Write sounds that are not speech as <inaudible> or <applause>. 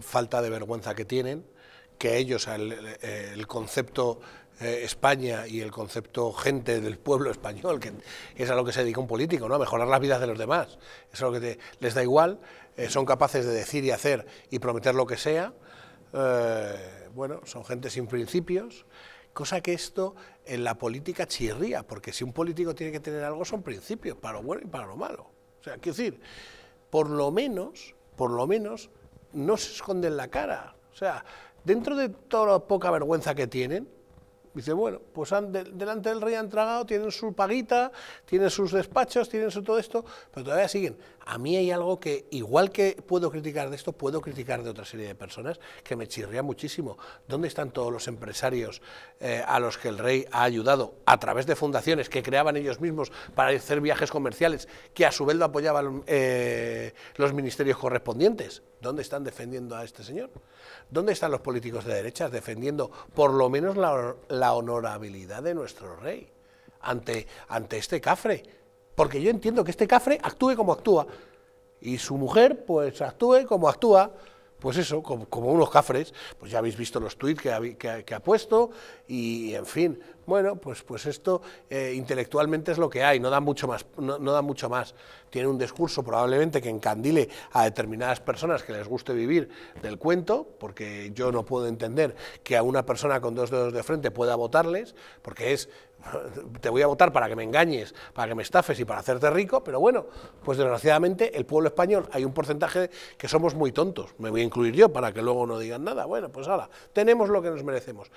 falta de vergüenza que tienen, que ellos el, concepto eh, España y el concepto gente del pueblo español, que es a lo que se dedica un político, ¿no? a mejorar las vidas de los demás. es lo que les da igual, eh, son capaces de decir y hacer y prometer lo que sea. Eh, bueno, son gente sin principios, cosa que esto en la política chirría, porque si un político tiene que tener algo son principios, para lo bueno y para lo malo. O sea, quiero decir, por lo menos, por lo menos no se esconden la cara. O sea, dentro de toda la poca vergüenza que tienen, Dice, bueno, pues han, delante del rey han tragado, tienen su paguita, tienen sus despachos, tienen todo esto, pero todavía siguen. A mí hay algo que, igual que puedo criticar de esto, puedo criticar de otra serie de personas que me chirría muchísimo. ¿Dónde están todos los empresarios eh, a los que el rey ha ayudado a través de fundaciones que creaban ellos mismos para hacer viajes comerciales, que a su vez lo apoyaban eh, los ministerios correspondientes? ¿Dónde están defendiendo a este señor? ¿Dónde están los políticos de derechas defendiendo por lo menos la la honorabilidad de nuestro rey ante, ante este cafre. Porque yo entiendo que este cafre actúe como actúa. Y su mujer, pues actúe como actúa. Pues eso, como, unos cafres. Pues ya habéis visto los tuits que ha puesto. Y, en fin, bueno, pues, pues esto eh, intelectualmente es lo que hay, no da, mucho más, no, no da mucho más. Tiene un discurso probablemente que encandile a determinadas personas que les guste vivir del cuento, porque yo no puedo entender que a una persona con dos dedos de frente pueda votarles, porque es <laughs> te voy a votar para que me engañes, para que me estafes y para hacerte rico, pero bueno, pues desgraciadamente el pueblo español hay un porcentaje que somos muy tontos, me voy a incluir yo para que luego no digan nada, bueno, pues ahora, tenemos lo que nos merecemos.